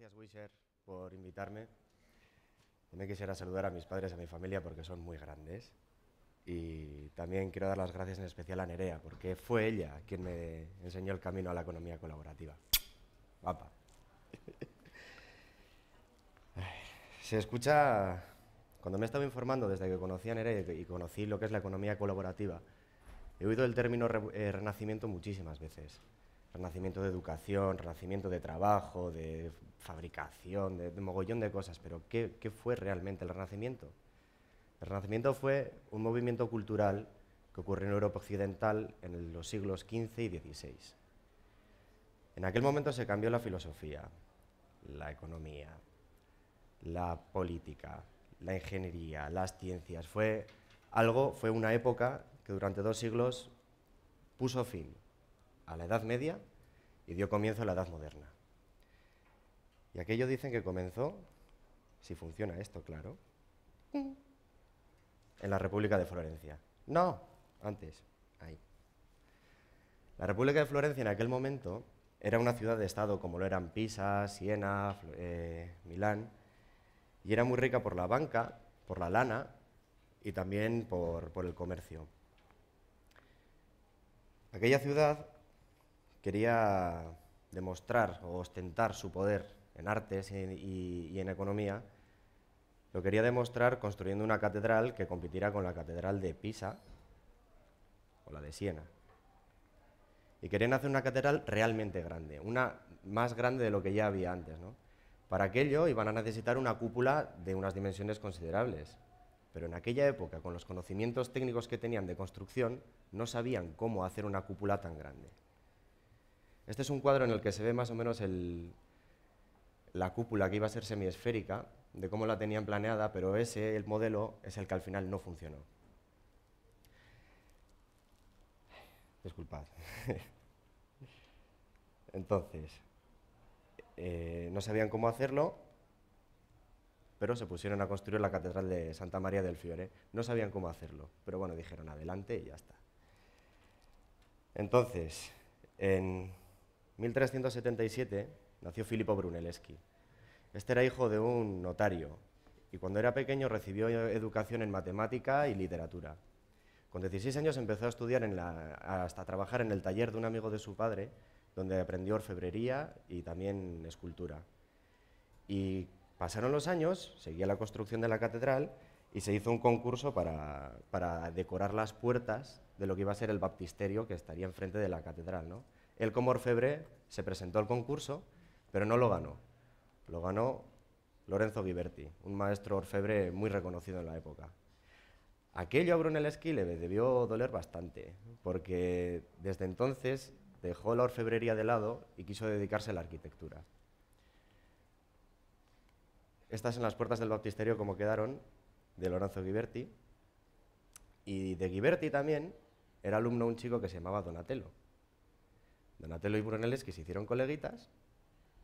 Gracias, Wisher, por invitarme. También quisiera saludar a mis padres y a mi familia porque son muy grandes. Y también quiero dar las gracias en especial a Nerea, porque fue ella quien me enseñó el camino a la economía colaborativa. Papa. Se escucha, cuando me estaba estado informando desde que conocí a Nerea y conocí lo que es la economía colaborativa, he oído el término eh, renacimiento muchísimas veces renacimiento de educación, renacimiento de trabajo, de fabricación, de, mogollón de cosas, pero ¿qué, ¿qué, fue realmente el Renacimiento? El Renacimiento fue un movimiento cultural que ocurrió en Europa Occidental en los siglos XV y XVI. En aquel momento se cambió la filosofía, la economía, la política, la ingeniería, las ciencias. Fue algo, fue una época que durante dos siglos puso fin a la Edad Media y dio comienzo a la Edad Moderna. Y aquello dicen que comenzó, si funciona esto, claro, en la República de Florencia. No, antes, ahí. La República de Florencia en aquel momento era una ciudad de Estado como lo eran Pisa, Siena, eh, Milán, y era muy rica por la banca, por la lana y también por, por el comercio. Aquella ciudad quería demostrar o ostentar su poder en artes y, en economía, lo quería demostrar construyendo una catedral que competirá con la catedral de Pisa o la de Siena. Y querían hacer una catedral realmente grande, una más grande de lo que ya había antes. Para aquello iban a necesitar una cúpula de unas dimensiones considerables, pero en aquella época, con los conocimientos técnicos que tenían de construcción, no sabían cómo hacer una cúpula tan grande. Este es un cuadro en el que se ve más o menos la cúpula que iba a ser semiesférica, de cómo la tenían planeada, pero ese, el modelo, es el que al final no funcionó. Disculpad. Entonces, eh, no sabían cómo hacerlo, pero se pusieron a construir la Catedral de Santa María del Fiore. No sabían cómo hacerlo, pero bueno, dijeron adelante y ya está. Entonces, en 1377 nació Filippo Brunelleschi. Este era hijo de un notario y cuando era pequeño recibió educación en matemática y literatura. Con 16 años empezó a estudiar hasta trabajar en el taller de un amigo de su padre, donde aprendió orfebrería y también escultura. Y pasaron los años, seguía la construcción de la catedral y se hizo un concurso para, para decorar las puertas de lo que iba a ser el baptisterio que estaría enfrente de la catedral. ¿no? él como orfebre se presentó al concurso, pero no lo ganó. Lo ganó Lorenzo Ghiberti, un maestro orfebre muy reconocido en la época. Aquello a Brunel le debió doler bastante, porque desde entonces dejó la orfebrería de lado y quiso dedicarse a la arquitectura. Estas en las puertas del baptisterio como quedaron, de Lorenzo Ghiberti. Y de Ghiberti también era alumno un chico que se llamaba Donatello Donatello y Brunelleschi se hicieron coleguitas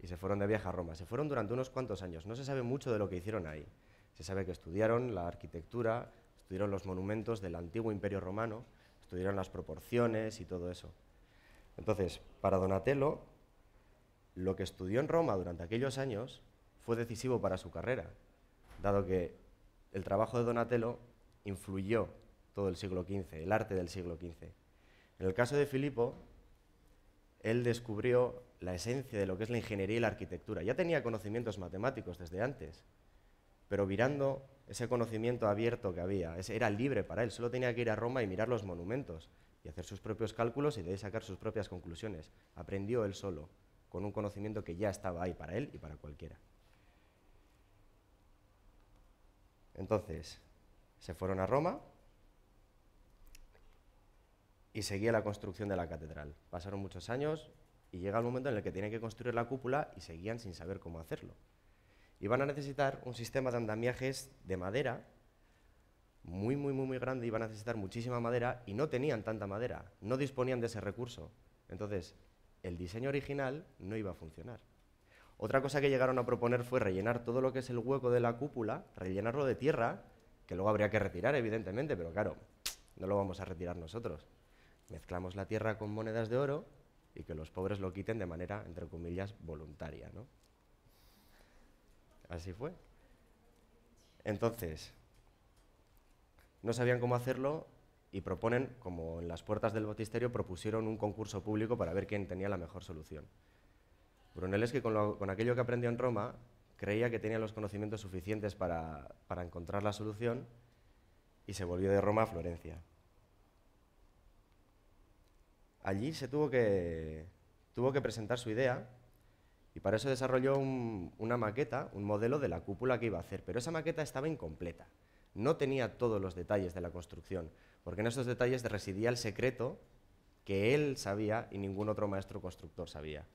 y se fueron de viaje a Roma. Se fueron durante unos cuantos años. No se sabe mucho de lo que hicieron ahí. Se sabe que estudiaron la arquitectura, estudiaron los monumentos del antiguo imperio romano, estudiaron las proporciones y todo eso. Entonces, para Donatello, lo que estudió en Roma durante aquellos años fue decisivo para su carrera, dado que el trabajo de Donatello influyó todo el siglo XV, el arte del siglo XV. En el caso de Filippo, él descubrió la esencia de lo que es la ingeniería y la arquitectura. Ya tenía conocimientos matemáticos desde antes, pero virando ese conocimiento abierto que había, era libre para él, solo tenía que ir a Roma y mirar los monumentos y hacer sus propios cálculos y de ahí sacar sus propias conclusiones. Aprendió él solo, con un conocimiento que ya estaba ahí para él y para cualquiera. Entonces, se fueron a Roma, y seguía la construcción de la catedral. Pasaron muchos años y llega el momento en el que tienen que construir la cúpula y seguían sin saber cómo hacerlo. Y van a necesitar un sistema de andamiajes de madera muy, muy, muy, muy grande, iban a necesitar muchísima madera y no tenían tanta madera, no disponían de ese recurso. Entonces, el diseño original no iba a funcionar. Otra cosa que llegaron a proponer fue rellenar todo lo que es el hueco de la cúpula, rellenarlo de tierra, que luego habría que retirar, evidentemente, pero claro, no lo vamos a retirar nosotros mezclamos la tierra con monedas de oro y que los pobres lo quiten de manera, entre comillas, voluntaria. ¿no? Así fue. Entonces, no sabían cómo hacerlo y proponen, como en las puertas del botisterio propusieron un concurso público para ver quién tenía la mejor solución. Brunelleschi, es que con aquello que aprendió en Roma, creía que tenía los conocimientos suficientes para encontrar la solución y se volvió de Roma a Florencia allí se tuvo que, presentar su idea y para eso desarrolló una maqueta, un modelo de la cúpula que iba a hacer, pero esa maqueta estaba incompleta, no tenía todos los detalles de la construcción, porque en esos detalles residía el secreto que él sabía y ningún otro maestro constructor sabía.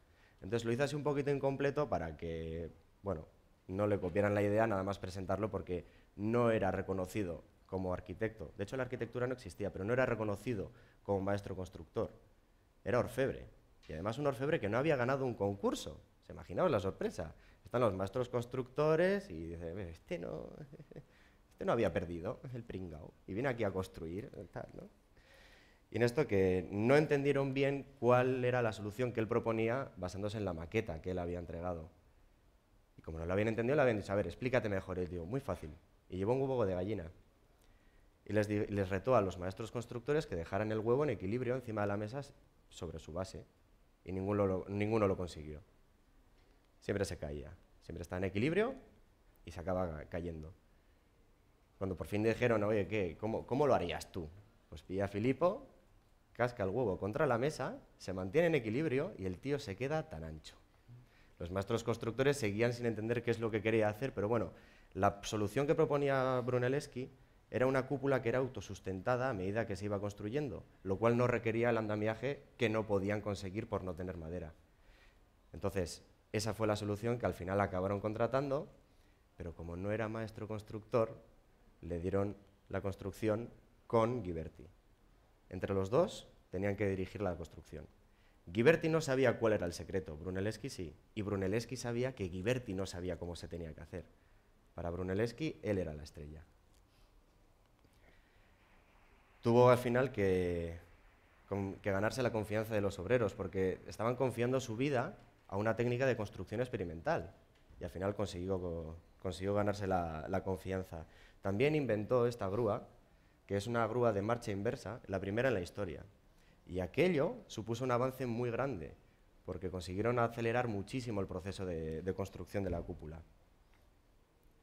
Entonces lo hizo así un poquito incompleto para que, bueno, no le copiaran la idea, nada más presentarlo porque no era reconocido como arquitecto. De hecho, la arquitectura no existía, pero no era reconocido como maestro constructor era orfebre. Y además un orfebre que no había ganado un concurso. ¿Se imaginaban la sorpresa? Están los maestros constructores y dicen, este no, este no había perdido, el pringao. Y viene aquí a construir, Y en esto que no entendieron bien cuál era la solución que él proponía basándose en la maqueta que él había entregado. Y como no lo habían entendido, le habían dicho, a ver, explícate mejor. Y digo, muy fácil. Y llevó un huevo de gallina. Y les, les retó a los maestros constructores que dejaran el huevo en equilibrio encima de la mesa sobre su base y ninguno lo, consiguió. Siempre se caía, siempre está en equilibrio y se acaba cayendo. Cuando por fin dijeron, oye, ¿Cómo, cómo lo harías tú? Pues pilla a Filipo, casca el huevo contra la mesa, se mantiene en equilibrio y el tío se queda tan ancho. Los maestros constructores seguían sin entender qué es lo que quería hacer, pero bueno, la solución que proponía Brunelleschi era una cúpula que era autosustentada a medida que se iba construyendo, lo cual no requería el andamiaje que no podían conseguir por no tener madera. Entonces, esa fue la solución que al final acabaron contratando, pero como no era maestro constructor, le dieron la construcción con Ghiberti. Entre los dos tenían que dirigir la construcción. Ghiberti no sabía cuál era el secreto, Brunelleschi sí, y Brunelleschi sabía que Ghiberti no sabía cómo se tenía que hacer. Para Brunelleschi, él era la estrella tuvo al final que, ganarse la confianza de los obreros, porque estaban confiando su vida a una técnica de construcción experimental y al final consiguió, ganarse la, confianza. También inventó esta grúa, que es una grúa de marcha inversa, la primera en la historia. Y aquello supuso un avance muy grande, porque consiguieron acelerar muchísimo el proceso de construcción de la cúpula.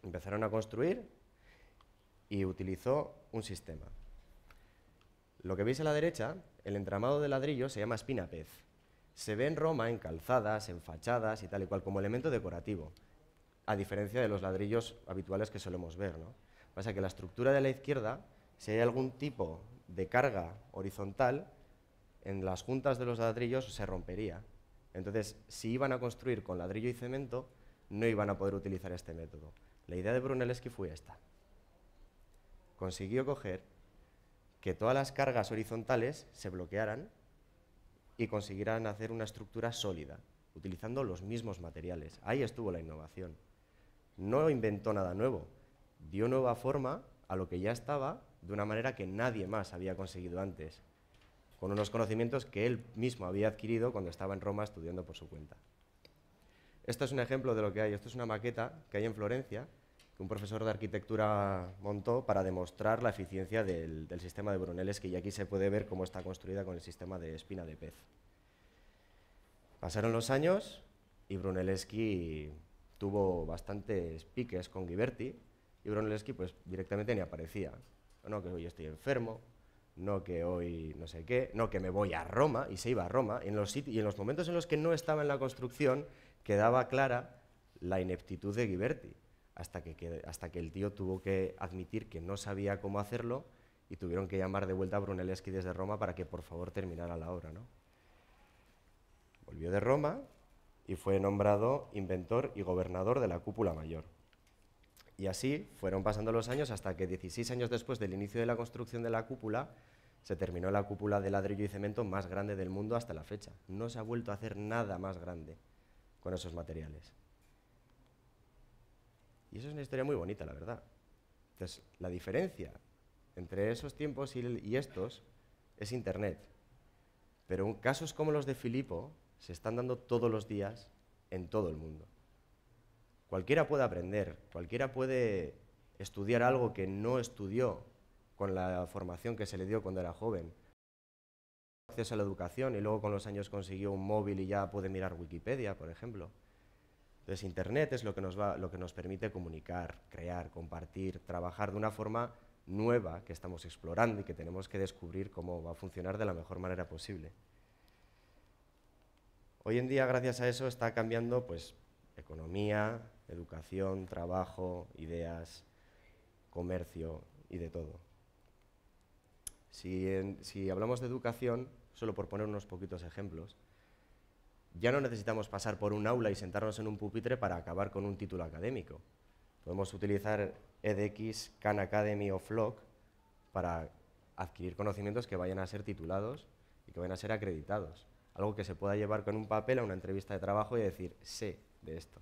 Empezaron a construir y utilizó un sistema. Lo que veis a la derecha, el entramado de ladrillo se llama espinapez. Se ve en Roma en calzadas, en fachadas y tal y cual como elemento decorativo, a diferencia de los ladrillos habituales que solemos ver. ¿no? Pasa que la estructura de la izquierda, si hay algún tipo de carga horizontal, en las juntas de los ladrillos se rompería. Entonces, si iban a construir con ladrillo y cemento, no iban a poder utilizar este método. La idea de Brunelleschi fue esta. Consiguió coger que todas las cargas horizontales se bloquearan y conseguirán hacer una estructura sólida, utilizando los mismos materiales. Ahí estuvo la innovación. No inventó nada nuevo, dio nueva forma a lo que ya estaba de una manera que nadie más había conseguido antes, con unos conocimientos que él mismo había adquirido cuando estaba en Roma estudiando por su cuenta. Esto es un ejemplo de lo que hay. Esto es una maqueta que hay en Florencia que un profesor de arquitectura montó para demostrar la eficiencia del, sistema de Brunelleschi que ya aquí se puede ver cómo está construida con el sistema de espina de pez. Pasaron los años y Brunelleschi tuvo bastantes piques con Ghiberti y Brunelleschi pues directamente ni aparecía. No que hoy estoy enfermo, no que hoy no sé qué, no que me voy a Roma, y se iba a Roma, y en los momentos en los que no estaba en la construcción quedaba clara la ineptitud de Ghiberti hasta que, el tío tuvo que admitir que no sabía cómo hacerlo y tuvieron que llamar de vuelta a Brunelleschi desde Roma para que por favor terminara la obra. Volvió de Roma y fue nombrado inventor y gobernador de la cúpula mayor. Y así fueron pasando los años hasta que 16 años después del inicio de la construcción de la cúpula, se terminó la cúpula de ladrillo y cemento más grande del mundo hasta la fecha. No se ha vuelto a hacer nada más grande con esos materiales. Y eso es una historia muy bonita, la verdad. Entonces, la diferencia entre esos tiempos y, estos es Internet. Pero en casos como los de Filipo se están dando todos los días en todo el mundo. Cualquiera puede aprender, cualquiera puede estudiar algo que no estudió con la formación que se le dio cuando era joven. Acceso a la educación y luego con los años consiguió un móvil y ya puede mirar Wikipedia, por ejemplo. Entonces, Internet es lo que, nos lo que nos permite comunicar, crear, compartir, trabajar de una forma nueva que estamos explorando y que tenemos que descubrir cómo va a funcionar de la mejor manera posible. Hoy en día, gracias a eso, está cambiando pues, economía, educación, trabajo, ideas, comercio y de todo. Si, si hablamos de educación, solo por poner unos poquitos ejemplos, ya no necesitamos pasar por un aula y sentarnos en un pupitre para acabar con un título académico. Podemos utilizar edX, Khan Academy o Flock para adquirir conocimientos que vayan a ser titulados y que vayan a ser acreditados. Algo que se pueda llevar con un papel a una entrevista de trabajo y decir, sé de esto.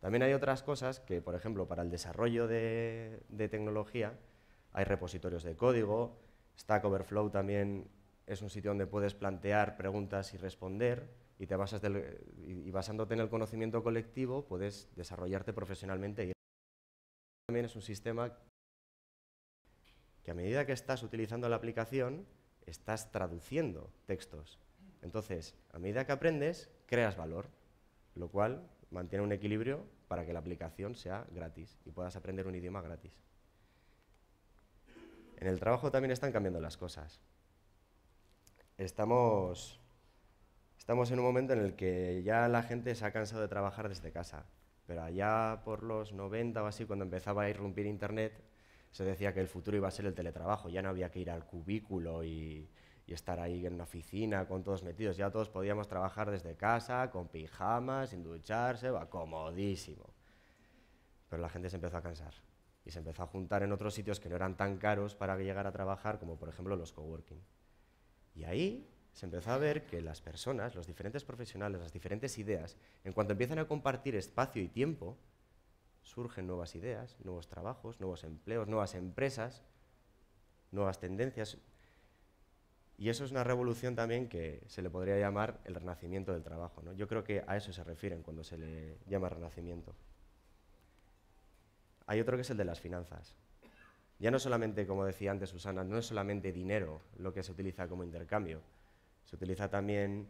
También hay otras cosas que, por ejemplo, para el desarrollo de, de tecnología, hay repositorios de código, Stack Overflow también es un sitio donde puedes plantear preguntas y responder, y, basándote en el conocimiento colectivo puedes desarrollarte profesionalmente. Y también es un sistema que a medida que estás utilizando la aplicación, estás traduciendo textos. Entonces, a medida que aprendes, creas valor, lo cual mantiene un equilibrio para que la aplicación sea gratis y puedas aprender un idioma gratis. En el trabajo también están cambiando las cosas. Estamos estamos en un momento en el que ya la gente se ha cansado de trabajar desde casa, pero allá por los 90 o así, cuando empezaba a irrumpir Internet, se decía que el futuro iba a ser el teletrabajo, ya no había que ir al cubículo y, estar ahí en una oficina con todos metidos, ya todos podíamos trabajar desde casa, con pijamas, sin ducharse, va comodísimo. Pero la gente se empezó a cansar y se empezó a juntar en otros sitios que no eran tan caros para llegar a trabajar, como por ejemplo los coworking. Y ahí se empezó a ver que las personas, los diferentes profesionales, las diferentes ideas, en cuanto empiezan a compartir espacio y tiempo, surgen nuevas ideas, nuevos trabajos, nuevos empleos, nuevas empresas, nuevas tendencias. Y eso es una revolución también que se le podría llamar el renacimiento del trabajo. Yo creo que a eso se refieren cuando se le llama renacimiento. Hay otro que es el de las finanzas. Ya no solamente, como decía antes Susana, no es solamente dinero lo que se utiliza como intercambio, se utiliza también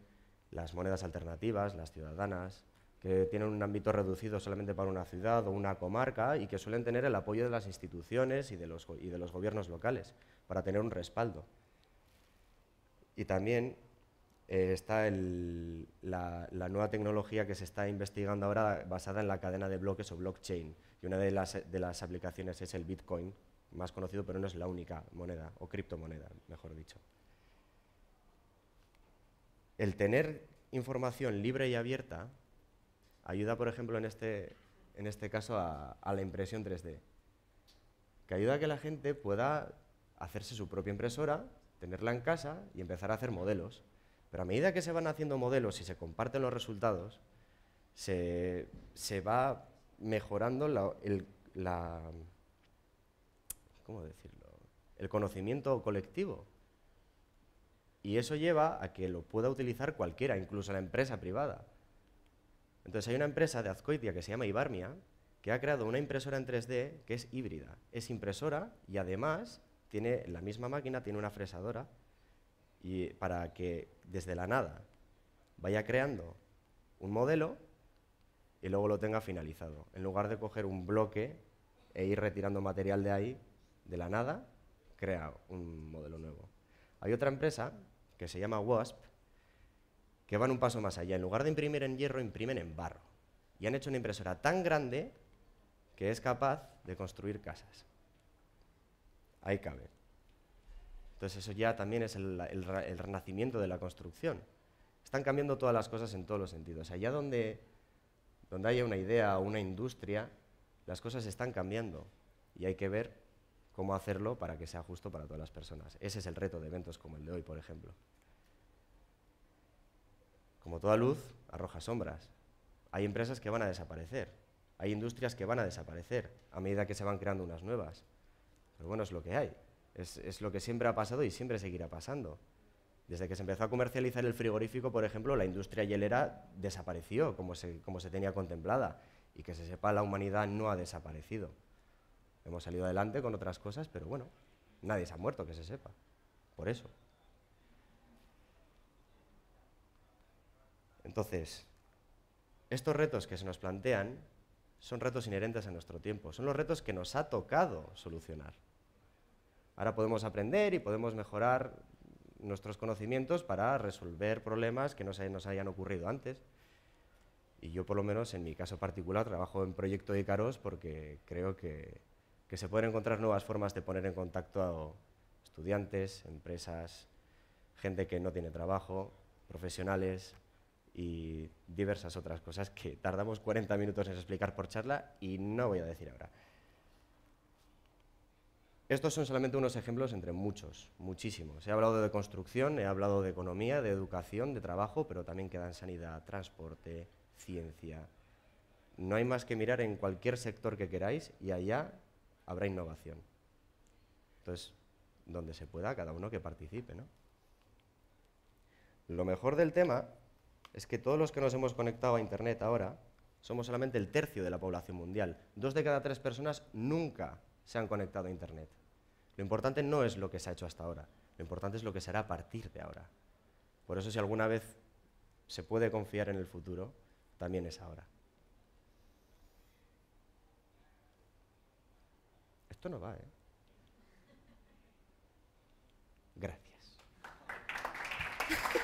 las monedas alternativas, las ciudadanas, que tienen un ámbito reducido solamente para una ciudad o una comarca y que suelen tener el apoyo de las instituciones y de los, de los gobiernos locales para tener un respaldo. Y también eh, está la, nueva tecnología que se está investigando ahora basada en la cadena de bloques o blockchain. Y una de las, de las aplicaciones es el Bitcoin, más conocido, pero no es la única moneda, o criptomoneda, mejor dicho. El tener información libre y abierta ayuda, por ejemplo, en este, en este caso a, la impresión 3D, que ayuda a que la gente pueda hacerse su propia impresora, tenerla en casa y empezar a hacer modelos. Pero a medida que se van haciendo modelos y se comparten los resultados, se, va mejorando el, ¿cómo decirlo? el conocimiento colectivo. Y eso lleva a que lo pueda utilizar cualquiera, incluso la empresa privada. Entonces hay una empresa de Azcoitia que se llama Ibarmia, que ha creado una impresora en 3D que es híbrida. Es impresora y además tiene la misma máquina, tiene una fresadora y para que desde la nada vaya creando un modelo y luego lo tenga finalizado. En lugar de coger un bloque e ir retirando material de ahí, de la nada, crea un modelo nuevo. Hay otra empresa que se llama WASP, que van un paso más allá. En lugar de imprimir en hierro, imprimen en barro. Y han hecho una impresora tan grande que es capaz de construir casas. Ahí cabe. Entonces eso ya también es el, renacimiento de la construcción. Están cambiando todas las cosas en todos los sentidos. Allá donde, donde haya una idea o una industria, las cosas están cambiando y hay que ver cómo hacerlo para que sea justo para todas las personas. Ese es el reto de eventos como el de hoy, por ejemplo. Como toda luz, arroja sombras. Hay empresas que van a desaparecer, hay industrias que van a desaparecer a medida que se van creando unas nuevas. Pero bueno, es lo que hay, es, lo que siempre ha pasado y siempre seguirá pasando. Desde que se empezó a comercializar el frigorífico, por ejemplo, la industria hielera desapareció como se, como se tenía contemplada y que se sepa, la humanidad no ha desaparecido. Hemos salido adelante con otras cosas, pero bueno, nadie se ha muerto, que se sepa. Por eso. Entonces, estos retos que se nos plantean son retos inherentes a nuestro tiempo, son los retos que nos ha tocado solucionar. Ahora podemos aprender y podemos mejorar nuestros conocimientos para resolver problemas que no se nos hayan ocurrido antes. Y yo, por lo menos, en mi caso particular, trabajo en Proyecto Icaros porque creo que que se pueden encontrar nuevas formas de poner en contacto a estudiantes, empresas, gente que no tiene trabajo, profesionales y diversas otras cosas que tardamos 40 minutos en explicar por charla y no voy a decir ahora. Estos son solamente unos ejemplos entre muchos, muchísimos. He hablado de construcción, he hablado de economía, de educación, de trabajo, pero también quedan sanidad, transporte, ciencia. No hay más que mirar en cualquier sector que queráis y allá habrá innovación. Entonces, donde se pueda, cada uno que participe. ¿no? Lo mejor del tema es que todos los que nos hemos conectado a Internet ahora somos solamente el tercio de la población mundial. Dos de cada tres personas nunca se han conectado a Internet. Lo importante no es lo que se ha hecho hasta ahora, lo importante es lo que será a partir de ahora. Por eso si alguna vez se puede confiar en el futuro, también es ahora. Esto no va, ¿eh? Gracias.